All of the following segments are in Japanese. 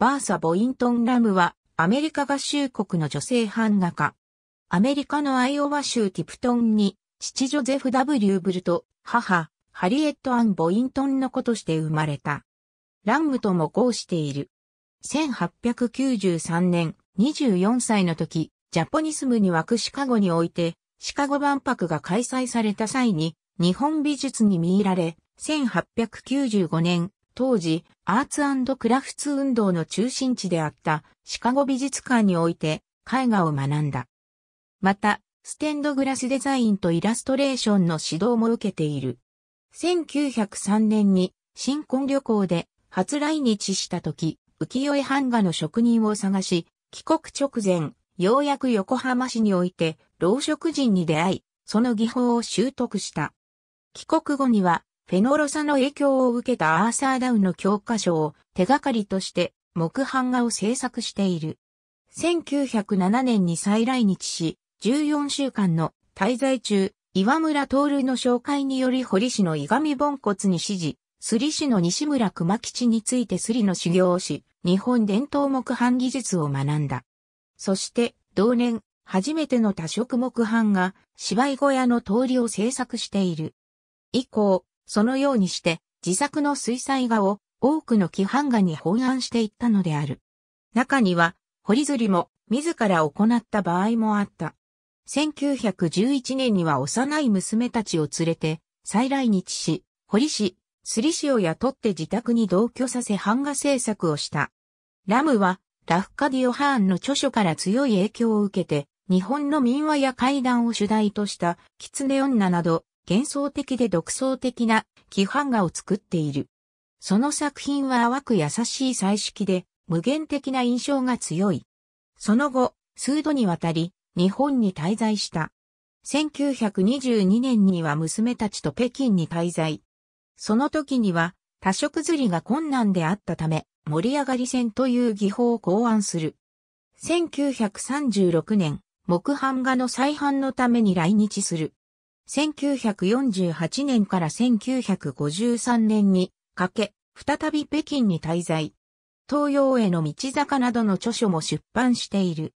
バーサ・ボイントン・ラムは、アメリカ合衆国の女性版画家。アメリカのアイオワ州ティプトンに、父ジョゼフ・ W・ ブルと、母、ハリエット・アン・ボイントンの子として生まれた。ラムともうしている。1893年、24歳の時、ジャポニスムに湧くシカゴにおいて、シカゴ万博が開催された際に、日本美術に見入られ、1895年、当時、アーツクラフツ運動の中心地であったシカゴ美術館において絵画を学んだ。また、ステンドグラスデザインとイラストレーションの指導も受けている。1903年に新婚旅行で初来日した時、浮世絵版画の職人を探し、帰国直前、ようやく横浜市において、老職人に出会い、その技法を習得した。帰国後には、ペノロサの影響を受けたアーサー・ダウの教科書を手がかりとして木版画を制作している。1907年に再来日し、14週間の滞在中、岩村徹の紹介により堀市の伊上盆骨に指示、すり市の西村熊吉についてすりの修行をし、日本伝統木版技術を学んだ。そして、同年、初めての多色木版が芝居小屋の通りを制作している。以降、そのようにして、自作の水彩画を多くの規範画に翻案していったのである。中には、り釣りも自ら行った場合もあった。1911年には幼い娘たちを連れて、再来日し、堀氏、り氏を雇って自宅に同居させ版画制作をした。ラムは、ラフカディオ・ハーンの著書から強い影響を受けて、日本の民話や怪談を主題とした、狐女など、幻想的で独創的な規範画を作っている。その作品は淡く優しい彩色で、無限的な印象が強い。その後、数度にわたり、日本に滞在した。1922年には娘たちと北京に滞在。その時には、多色釣りが困難であったため、盛り上がり線という技法を考案する。1936年、木版画の再販のために来日する。1948年から1953年にかけ、再び北京に滞在。東洋への道坂などの著書も出版している。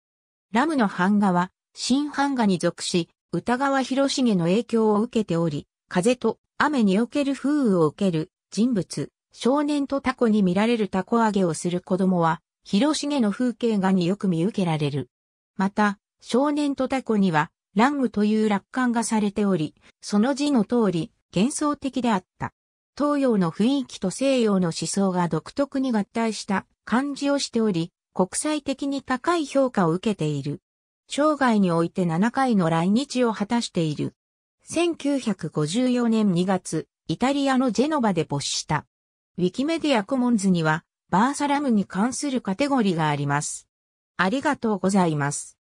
ラムの版画は、新版画に属し、歌川広重の影響を受けており、風と雨における風雨を受ける人物、少年とタコに見られるタコ揚げをする子供は、広重の風景画によく見受けられる。また、少年とタコには、ラングという楽観がされており、その字の通り幻想的であった。東洋の雰囲気と西洋の思想が独特に合体した感じをしており、国際的に高い評価を受けている。生涯において7回の来日を果たしている。1954年2月、イタリアのジェノバで没した。ウィキメディアコモンズには、バーサラムに関するカテゴリーがあります。ありがとうございます。